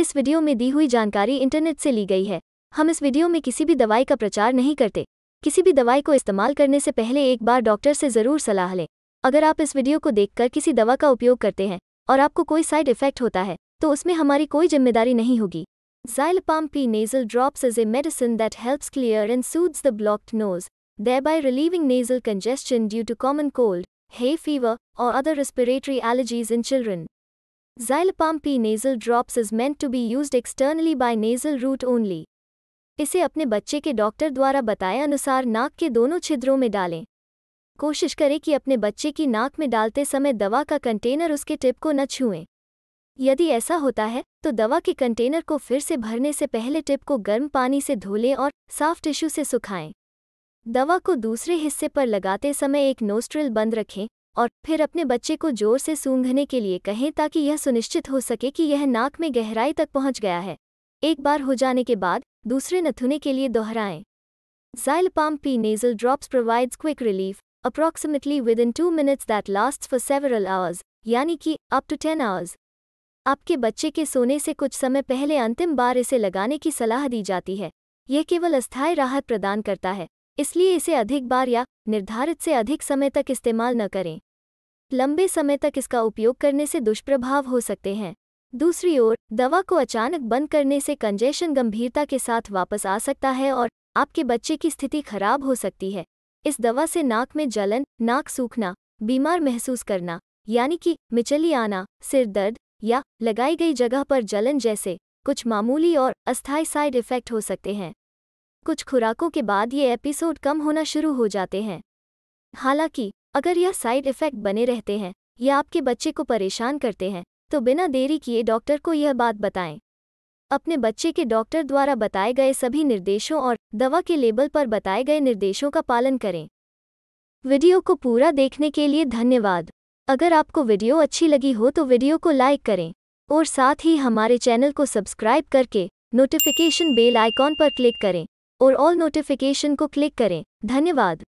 इस वीडियो में दी हुई जानकारी इंटरनेट से ली गई है हम इस वीडियो में किसी भी दवाई का प्रचार नहीं करते किसी भी दवाई को इस्तेमाल करने से पहले एक बार डॉक्टर से जरूर सलाह लें अगर आप इस वीडियो को देखकर किसी दवा का उपयोग करते हैं और आपको कोई साइड इफेक्ट होता है तो उसमें हमारी कोई जिम्मेदारी नहीं होगी Xylopam P nasal drops is a medicine that helps clear and soothes the blocked nose they by relieving nasal congestion due to common cold hay fever और other respiratory allergies in children Xylopam P nasal drops is meant to be used externally by nasal route only. इसे अपने बच्चे के doctor द्वारा बताए अनुसार नाक के दोनों छिद्रों में डालें कोशिश करें कि अपने बच्चे की नाक में डालते समय दवा का कंटेनर उसके टिप को न छुएं यदि ऐसा होता है तो दवा के कंटेनर को फिर से भरने से पहले टिप को गर्म पानी से धो लें और साफ टिश्यू से सुखाएं दवा को दूसरे हिस्से पर लगाते समय एक नोस्ट्रिल बंद रखें और फिर अपने बच्चे को जोर से सूंघने के लिए कहें ताकि यह सुनिश्चित हो सके कि यह नाक में गहराई तक पहुंच गया है एक बार हो जाने के बाद दूसरे नथुने के लिए दोहराएं P nasal drops provides quick relief approximately within two minutes that last for several hours यानी कि अप टू टेन आवर्स आपके बच्चे के सोने से कुछ समय पहले अंतिम बार इसे लगाने की सलाह दी जाती है यह केवल अस्थायी राहत प्रदान करता है इसलिए इसे अधिक बार या निर्धारित से अधिक समय तक इस्तेमाल न करें लंबे समय तक इसका उपयोग करने से दुष्प्रभाव हो सकते हैं दूसरी ओर दवा को अचानक बंद करने से कंजेशन गंभीरता के साथ वापस आ सकता है और आपके बच्चे की स्थिति खराब हो सकती है इस दवा से नाक में जलन नाक सूखना बीमार महसूस करना यानी कि मिचली आना सिर दर्द या लगाई गई जगह पर जलन जैसे कुछ मामूली और अस्थायी साइड इफ़ेक्ट हो सकते हैं कुछ खुराकों के बाद ये एपिसोड कम होना शुरू हो जाते हैं हालांकि अगर यह साइड इफेक्ट बने रहते हैं या आपके बच्चे को परेशान करते हैं तो बिना देरी किए डॉक्टर को यह बात बताएं अपने बच्चे के डॉक्टर द्वारा बताए गए सभी निर्देशों और दवा के लेबल पर बताए गए निर्देशों का पालन करें वीडियो को पूरा देखने के लिए धन्यवाद अगर आपको वीडियो अच्छी लगी हो तो वीडियो को लाइक करें और साथ ही हमारे चैनल को सब्सक्राइब करके नोटिफिकेशन बेल आइकॉन पर क्लिक करें और ऑल नोटिफिकेशन को क्लिक करें धन्यवाद